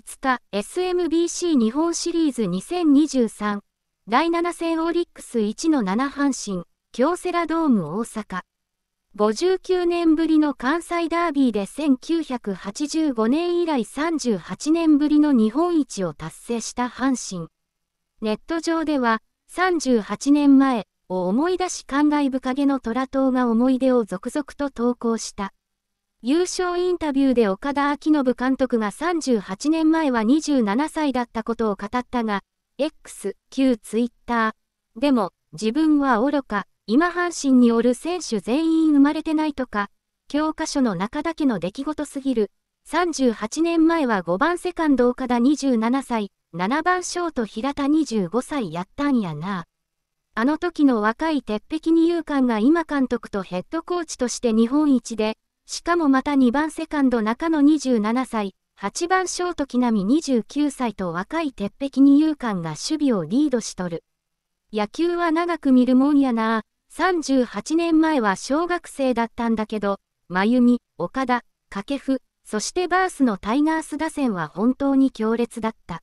5日、SMBC 日本シリーズ2023第7戦オリックス1の7阪神、京セラドーム大阪。59年ぶりの関西ダービーで1985年以来38年ぶりの日本一を達成した阪神。ネット上では、38年前を思い出し感慨深げの虎党が思い出を続々と投稿した。優勝インタビューで岡田昭信監督が38年前は27歳だったことを語ったが、X、旧ツイッター。でも、自分は愚か、今阪神による選手全員生まれてないとか、教科書の中だけの出来事すぎる。38年前は5番セカンド岡田27歳、7番ショート平田25歳やったんやな。あの時の若い鉄壁二遊間が今監督とヘッドコーチとして日本一で、しかもまた2番セカンド中野27歳、8番ショート木並29歳と若い鉄壁二遊間が守備をリードしとる。野球は長く見るもんやな38年前は小学生だったんだけど、真由美、岡田、掛布、そしてバースのタイガース打線は本当に強烈だった。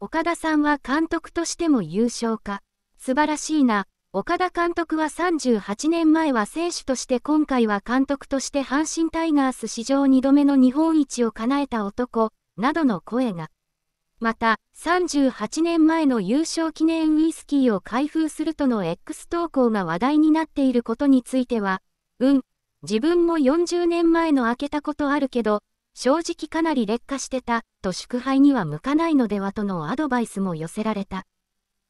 岡田さんは監督としても優勝か。素晴らしいな、岡田監督は38年前は選手として今回は監督として阪神タイガース史上2度目の日本一を叶えた男、などの声が。また、38年前の優勝記念ウイスキーを開封するとの X 投稿が話題になっていることについては、うん、自分も40年前の開けたことあるけど、正直かなり劣化してた、と祝杯には向かないのではとのアドバイスも寄せられた。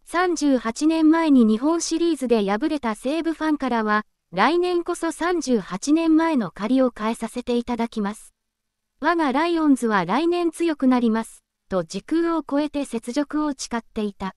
38年前に日本シリーズで敗れた西武ファンからは、来年こそ38年前の借りを変えさせていただきます。我がライオンズは来年強くなります、と時空を超えて雪辱を誓っていた。